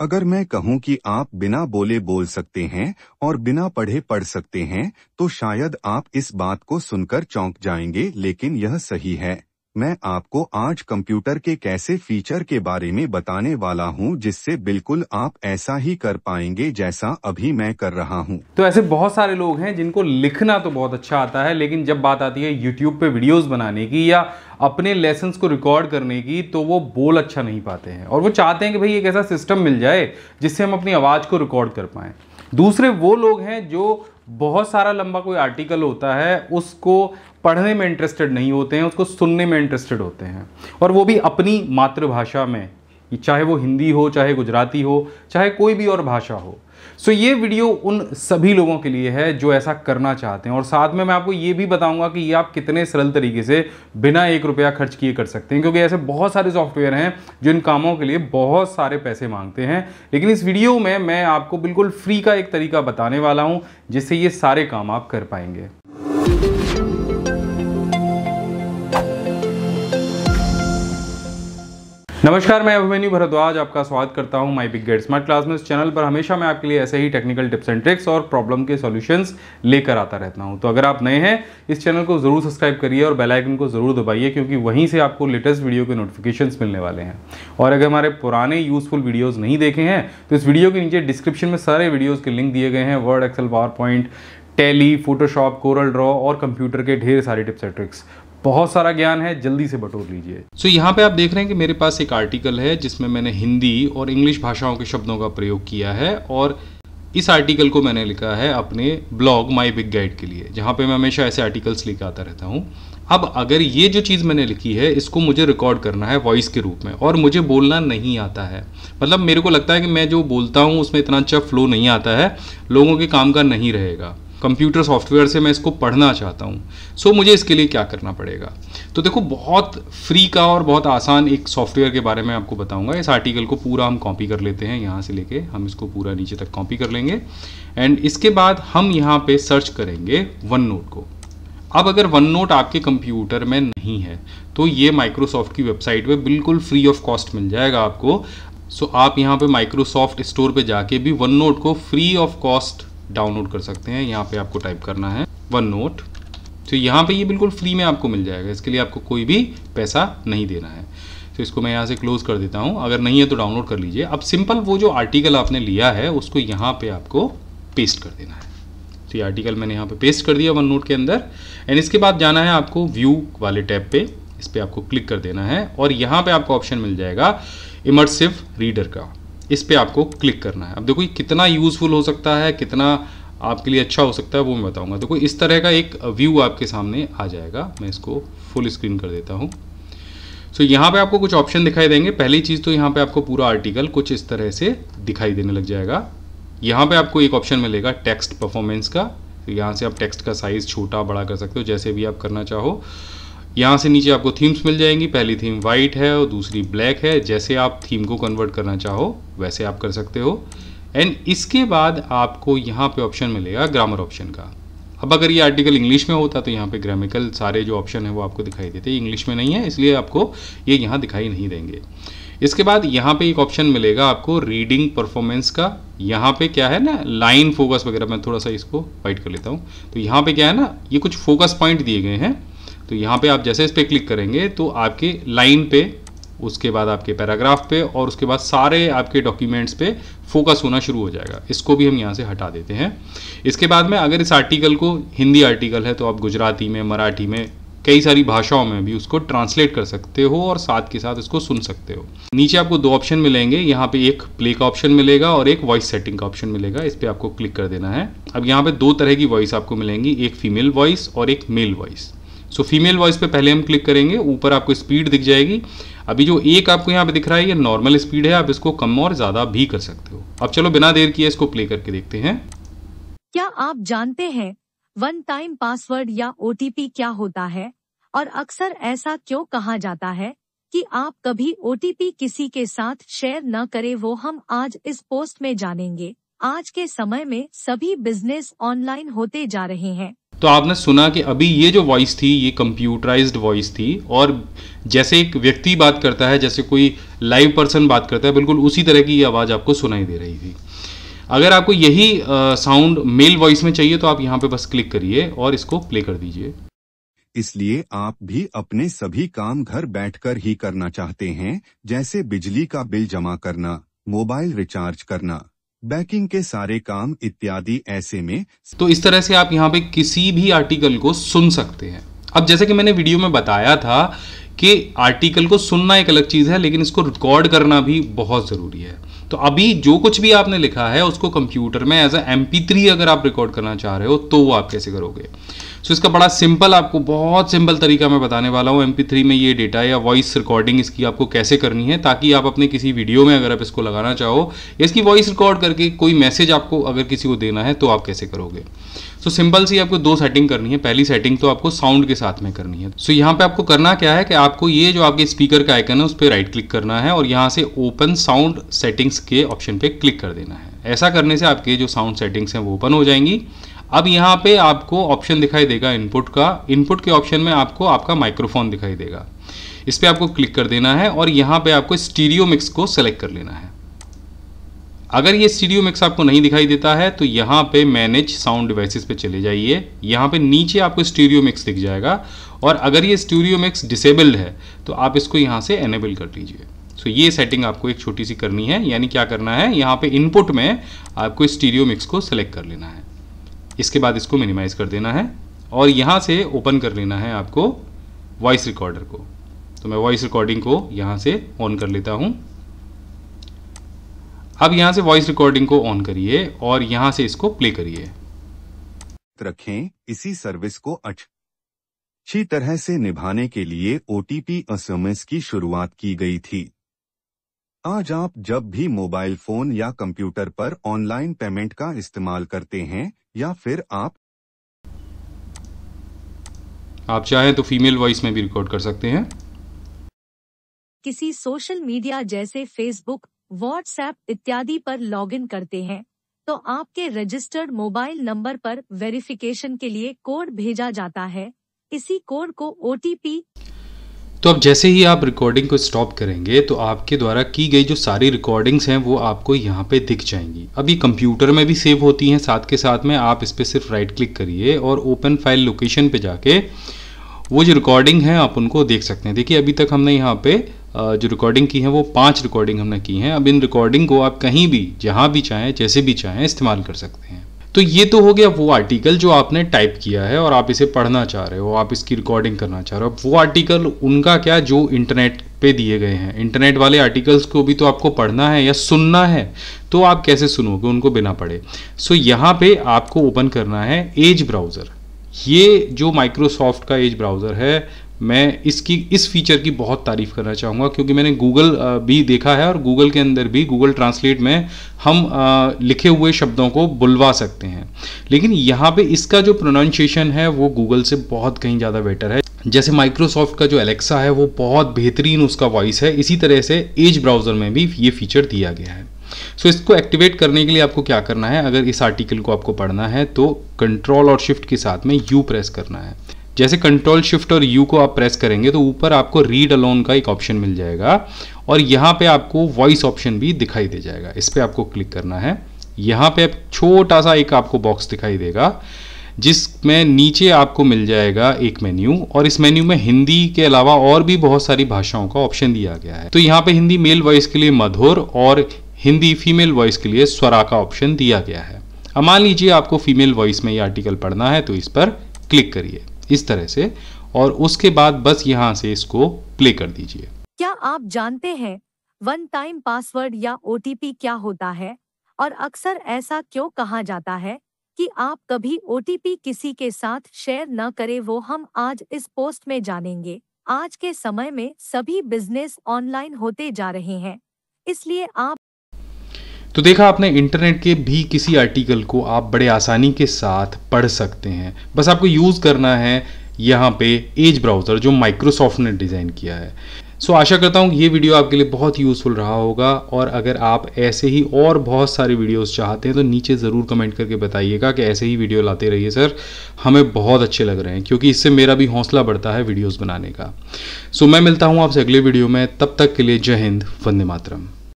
अगर मैं कहूं कि आप बिना बोले बोल सकते हैं और बिना पढ़े पढ़ सकते हैं तो शायद आप इस बात को सुनकर चौंक जाएंगे लेकिन यह सही है मैं आपको आज कंप्यूटर के कैसे फीचर के बारे में बताने वाला हूं जिससे बिल्कुल आप ऐसा ही कर पाएंगे जैसा अभी मैं कर रहा हूं तो ऐसे बहुत सारे लोग हैं जिनको लिखना तो बहुत अच्छा आता है लेकिन जब बात आती है यूट्यूब पे वीडियोस बनाने की या अपने लेसन को रिकॉर्ड करने की तो वो बोल अच्छा नहीं पाते हैं और वो चाहते हैं कि भाई एक ऐसा सिस्टम मिल जाए जिससे हम अपनी आवाज़ को रिकॉर्ड कर पाए दूसरे वो लोग हैं जो बहुत सारा लंबा कोई आर्टिकल होता है उसको पढ़ने में इंटरेस्टेड नहीं होते हैं उसको सुनने में इंटरेस्टेड होते हैं और वो भी अपनी मातृभाषा में चाहे वो हिंदी हो चाहे गुजराती हो चाहे कोई भी और भाषा हो सो ये वीडियो उन सभी लोगों के लिए है जो ऐसा करना चाहते हैं और साथ में मैं आपको ये भी बताऊंगा कि ये आप कितने सरल तरीके से बिना एक रुपया खर्च किए कर सकते हैं क्योंकि ऐसे बहुत सारे सॉफ्टवेयर हैं जो इन कामों के लिए बहुत सारे पैसे मांगते हैं लेकिन इस वीडियो में मैं आपको बिल्कुल फ्री का एक तरीका बताने वाला हूँ जिससे ये सारे काम आप कर पाएंगे नमस्कार मैं अभिमन्यू भरद्वाज आपका स्वागत करता हूं my big gate smart class में इस चैनल पर हमेशा मैं आपके लिए ऐसे ही टेक्निकल टिप्स एंड ट्रिक्स और प्रॉब्लम के सॉल्यूशंस लेकर आता रहता हूं तो अगर आप नए हैं इस चैनल को ज़रूर सब्सक्राइब करिए और बेल आइकन को ज़रूर दबाइए क्योंकि वहीं से आपको लेटेस्ट वीडियो के नोटिफिकेशन मिलने वाले हैं और अगर हमारे पुराने यूज़फुल वीडियोज़ नहीं देखे हैं तो इस वीडियो के नीचे डिस्क्रिप्शन में सारे वीडियोज़ के लिंक दिए गए हैं Word Excel PowerPoint Tally Photoshop Corel Draw और कंप्यूटर के ढेर सारे टिप्स एंड ट्रिक्स बहुत सारा ज्ञान है जल्दी से बटोर लीजिए सो so, यहाँ पे आप देख रहे हैं कि मेरे पास एक आर्टिकल है जिसमें मैंने हिंदी और इंग्लिश भाषाओं के शब्दों का प्रयोग किया है और इस आर्टिकल को मैंने लिखा है अपने ब्लॉग माई बिग गाइड के लिए जहाँ पे मैं हमेशा ऐसे आर्टिकल्स लिख आता रहता हूँ अब अगर ये जो चीज़ मैंने लिखी है इसको मुझे रिकॉर्ड करना है वॉइस के रूप में और मुझे बोलना नहीं आता है मतलब मेरे को लगता है कि मैं जो बोलता हूँ उसमें इतना अच्छा फ्लो नहीं आता है लोगों के काम का नहीं रहेगा कंप्यूटर सॉफ्टवेयर से मैं इसको पढ़ना चाहता हूँ सो so, मुझे इसके लिए क्या करना पड़ेगा तो देखो बहुत फ्री का और बहुत आसान एक सॉफ्टवेयर के बारे में आपको बताऊँगा इस आर्टिकल को पूरा हम कॉपी कर लेते हैं यहाँ से लेके हम इसको पूरा नीचे तक कॉपी कर लेंगे एंड इसके बाद हम यहाँ पर सर्च करेंगे वन नोट को अब अगर वन नोट आपके कंप्यूटर में नहीं है तो ये माइक्रोसॉफ्ट की वेबसाइट पे बिल्कुल फ्री ऑफ कॉस्ट मिल जाएगा आपको सो so, आप यहाँ पे माइक्रोसॉफ्ट स्टोर पे जाके भी वन नोट को फ्री ऑफ कॉस्ट डाउनलोड कर सकते हैं यहाँ पे आपको टाइप करना है वन नोट तो यहाँ पे ये बिल्कुल फ्री में आपको मिल जाएगा इसके लिए आपको कोई भी पैसा नहीं देना है तो इसको मैं यहाँ से क्लोज़ कर देता हूँ अगर नहीं है तो डाउनलोड कर लीजिए अब सिंपल वो जो आर्टिकल आपने लिया है उसको यहाँ पे आपको पेस्ट कर देना है तो ये आर्टिकल मैंने यहाँ पे पेस्ट कर दिया वन नोट के अंदर एंड इसके बाद जाना है आपको व्यू वाले टैब पर इस पर आपको क्लिक कर देना है और यहाँ पर आपको ऑप्शन मिल जाएगा इमरसिव रीडर का इस पर आपको क्लिक करना है अब देखो ये कितना यूज़फुल हो सकता है कितना आपके लिए अच्छा हो सकता है वो मैं बताऊंगा देखो इस तरह का एक व्यू आपके सामने आ जाएगा मैं इसको फुल स्क्रीन कर देता हूँ सो so, यहाँ पे आपको कुछ ऑप्शन दिखाई देंगे पहली चीज़ तो यहाँ पे आपको पूरा आर्टिकल कुछ इस तरह से दिखाई देने लग जाएगा यहाँ पे आपको एक ऑप्शन मिलेगा टेक्स्ट परफॉर्मेंस का तो यहाँ से आप टेक्स्ट का साइज़ छोटा बड़ा कर सकते हो जैसे भी आप करना चाहो यहाँ से नीचे आपको थीम्स मिल जाएंगी पहली थीम वाइट है और दूसरी ब्लैक है जैसे आप थीम को कन्वर्ट करना चाहो वैसे आप कर सकते हो एंड इसके बाद आपको यहाँ पे ऑप्शन मिलेगा ग्रामर ऑप्शन का अब अगर ये आर्टिकल इंग्लिश में होता तो यहाँ पे ग्रामिकल सारे जो ऑप्शन है वो आपको दिखाई देते इंग्लिश में नहीं है इसलिए आपको ये यहाँ दिखाई नहीं देंगे इसके बाद यहाँ पे एक ऑप्शन मिलेगा आपको रीडिंग परफॉर्मेंस का यहाँ पे क्या है ना लाइन फोकस वगैरह मैं थोड़ा सा इसको वाइट कर लेता हूँ तो यहाँ पे क्या है ना ये कुछ फोकस पॉइंट दिए गए हैं तो यहाँ पे आप जैसे इस पर क्लिक करेंगे तो आपके लाइन पे उसके बाद आपके पैराग्राफ पे और उसके बाद सारे आपके डॉक्यूमेंट्स पे फोकस होना शुरू हो जाएगा इसको भी हम यहाँ से हटा देते हैं इसके बाद में अगर इस आर्टिकल को हिंदी आर्टिकल है तो आप गुजराती में मराठी में कई सारी भाषाओं में भी उसको ट्रांसलेट कर सकते हो और साथ के साथ इसको सुन सकते हो नीचे आपको दो ऑप्शन मिलेंगे यहाँ पे एक प्ले का ऑप्शन मिलेगा और एक वॉइस सेटिंग का ऑप्शन मिलेगा इस पर आपको क्लिक कर देना है अब यहाँ पे दो तरह की वॉइस आपको मिलेंगी एक फीमेल वॉइस और एक male voice so female voice पे पहले हम क्लिक करेंगे ऊपर आपको स्पीड दिख जाएगी अभी जो एक आपको यहाँ पे दिख रहा है ये नॉर्मल स्पीड है आप इसको कम और ज़्यादा भी कर सकते हो अब चलो बिना देर किए इसको प्ले करके देखते हैं क्या आप जानते हैं वन टाइम पासवर्ड या ओ क्या होता है और अक्सर ऐसा क्यों कहा जाता है कि आप कभी ओ किसी के साथ शेयर न करें वो हम आज इस पोस्ट में जानेंगे आज के समय में सभी बिजनेस ऑनलाइन होते जा रहे हैं तो आपने सुना कि अभी ये जो वॉइस थी ये कंप्यूटराइज्ड वॉइस थी और जैसे एक व्यक्ति बात करता है जैसे कोई लाइव पर्सन बात करता है बिल्कुल उसी तरह की ये आवाज़ आपको सुनाई दे रही थी अगर आपको यही साउंड मेल वॉइस में चाहिए तो आप यहाँ पे बस क्लिक करिए और इसको प्ले कर दीजिए इसलिए आप भी अपने सभी काम घर बैठकर ही करना चाहते हैं जैसे बिजली का बिल जमा करना मोबाइल रिचार्ज करना बैंकिंग के सारे काम इत्यादि ऐसे में तो इस तरह से आप यहाँ पे किसी भी आर्टिकल को सुन सकते हैं अब जैसे कि मैंने वीडियो में बताया था कि आर्टिकल को सुनना एक अलग चीज़ है लेकिन इसको रिकॉर्ड करना भी बहुत ज़रूरी है तो अभी जो कुछ भी आपने लिखा है उसको कंप्यूटर में एज ए एम अगर आप रिकॉर्ड करना चाह रहे हो तो वो आप कैसे करोगे सो इसका बड़ा सिंपल आपको बहुत सिंपल तरीका मैं बताने वाला हूँ एम में ये डेटा या वॉइस रिकॉर्डिंग इसकी आपको कैसे करनी है ताकि आप अपने किसी वीडियो में अगर आप इसको लगाना चाहो इसकी वॉइस रिकॉर्ड करके कोई मैसेज आपको अगर किसी को देना है तो आप कैसे करोगे सो so, सिंपल सी आपको दो सेटिंग करनी है पहली सेटिंग तो आपको साउंड के साथ में करनी है सो so, यहाँ पे आपको करना क्या है कि आपको ये जो आपके स्पीकर का आइकन है उस पर राइट क्लिक करना है और यहाँ से ओपन साउंड सेटिंग्स के ऑप्शन पे क्लिक कर देना है ऐसा करने से आपके जो साउंड सेटिंग्स हैं वो ओपन हो जाएंगी अब यहाँ पे आपको ऑप्शन दिखाई देगा इनपुट का इनपुट के ऑप्शन में आपको आपका माइक्रोफोन दिखाई देगा इस पर आपको क्लिक कर देना है और यहाँ पे आपको स्टीरियो मिक्स को सेलेक्ट कर लेना है अगर ये स्टीरियो मिक्स आपको नहीं दिखाई देता है तो यहाँ पे मैनेज साउंड डिवाइसेस पे चले जाइए यहाँ पे नीचे आपको स्टीरियो मिक्स दिख जाएगा और अगर ये स्टीरियो मिक्स डिसेबल्ड है तो आप इसको यहाँ से एनेबल कर लीजिए सो ये सेटिंग आपको एक छोटी सी करनी है यानी क्या करना है यहाँ पे इनपुट में आपको स्टीरियो मिक्स को सेलेक्ट कर लेना है इसके बाद इसको मिनिमाइज़ कर देना है और यहाँ से ओपन कर लेना है आपको वॉइस रिकॉर्डर को तो मैं वॉइस रिकॉर्डिंग को यहाँ से ऑन कर लेता हूँ अब यहाँ से वॉइस रिकॉर्डिंग को ऑन करिए और यहाँ से इसको प्ले करिए रखें इसी सर्विस को अच्छी तरह से निभाने के लिए ओटीपी एसएमएस की शुरुआत की गई थी आज आप जब भी मोबाइल फोन या कंप्यूटर पर ऑनलाइन पेमेंट का इस्तेमाल करते हैं या फिर आप आप चाहें तो फीमेल वॉइस में भी रिकॉर्ड कर सकते हैं किसी सोशल मीडिया जैसे फेसबुक व्हाट्सएप इत्यादि पर लॉगिन करते हैं तो आपके रजिस्टर्ड मोबाइल नंबर पर वेरिफिकेशन के लिए कोड भेजा जाता है इसी कोड को ओटीपी तो अब जैसे ही आप रिकॉर्डिंग को स्टॉप करेंगे तो आपके द्वारा की गई जो सारी रिकॉर्डिंग्स हैं वो आपको यहाँ पे दिख जाएंगी अब ये कंप्यूटर में भी सेव होती हैं साथ के साथ में आप इस पर सिर्फ राइट क्लिक करिए और ओपन फाइल लोकेशन पे जाके वो जो रिकॉर्डिंग है आप उनको देख सकते हैं देखिए अभी तक हमने यहाँ पे जो रिकॉर्डिंग की है वो पाँच रिकॉर्डिंग हमने की हैं अब इन रिकॉर्डिंग को आप कहीं भी जहाँ भी चाहें जैसे भी चाहें इस्तेमाल कर सकते हैं तो ये तो हो गया वो आर्टिकल जो आपने टाइप किया है और आप इसे पढ़ना चाह रहे हो आप इसकी रिकॉर्डिंग करना चाह रहे हो वो आर्टिकल उनका क्या जो इंटरनेट पे दिए गए हैं इंटरनेट वाले आर्टिकल्स को भी तो आपको पढ़ना है या सुनना है तो आप कैसे सुनोगे उनको बिना पढ़े सो so, यहाँ पे आपको ओपन करना है एज ब्राउज़र ये जो माइक्रोसॉफ्ट का एज ब्राउज़र है मैं इसकी इस फीचर की बहुत तारीफ़ करना चाहूँगा क्योंकि मैंने गूगल भी देखा है और गूगल के अंदर भी गूगल ट्रांसलेट में हम लिखे हुए शब्दों को बुलवा सकते हैं लेकिन यहाँ पे इसका जो प्रोनाउंसिएशन है वो गूगल से बहुत कहीं ज़्यादा बेटर है जैसे माइक्रोसॉफ्ट का जो एलेक्सा है वो बहुत बेहतरीन उसका वॉइस है इसी तरह से एज ब्राउज़र में भी ये फीचर दिया गया है सो so, इसको एक्टिवेट करने के लिए आपको क्या करना है अगर इस आर्टिकल को आपको पढ़ना है तो कंट्रोल और शिफ्ट के साथ में यू प्रेस करना है जैसे कंट्रोल शिफ्ट और यू को आप प्रेस करेंगे तो ऊपर आपको रीड अलोन का एक ऑप्शन मिल जाएगा और यहाँ पे आपको वॉइस ऑप्शन भी दिखाई दे जाएगा इस पर आपको क्लिक करना है यहाँ पे छोटा सा एक आपको बॉक्स दिखाई देगा जिसमें नीचे आपको मिल जाएगा एक मेन्यू और इस मेन्यू में हिंदी के अलावा और भी बहुत सारी भाषाओं का ऑप्शन दिया गया है तो यहाँ पे हिंदी मेल वॉइस के लिए मधुर और हिंदी फीमेल वॉइस के लिए स्वरा का ऑप्शन दिया गया है अब मान लीजिए आपको फीमेल वॉइस में ये आर्टिकल पढ़ना है तो इस पर क्लिक करिए इस तरह से और उसके बाद बस यहाँ से इसको प्ले कर दीजिए क्या आप जानते हैं वन टाइम पासवर्ड या ओ क्या होता है और अक्सर ऐसा क्यों कहा जाता है कि आप कभी ओ किसी के साथ शेयर न करें वो हम आज इस पोस्ट में जानेंगे आज के समय में सभी बिजनेस ऑनलाइन होते जा रहे हैं इसलिए आप तो देखा आपने इंटरनेट के भी किसी आर्टिकल को आप बड़े आसानी के साथ पढ़ सकते हैं बस आपको यूज़ करना है यहाँ पे एज ब्राउज़र जो माइक्रोसॉफ्ट ने डिज़ाइन किया है सो so, आशा करता हूँ ये वीडियो आपके लिए बहुत यूज़फुल रहा होगा और अगर आप ऐसे ही और बहुत सारे वीडियोस चाहते हैं तो नीचे ज़रूर कमेंट करके बताइएगा कि ऐसे ही वीडियो लाते रहिए सर हमें बहुत अच्छे लग रहे हैं क्योंकि इससे मेरा भी हौसला बढ़ता है वीडियोस बनाने का सो so, मैं मिलता हूँ आपसे अगले वीडियो में तब तक के लिए जय हिंद वंदे मातरम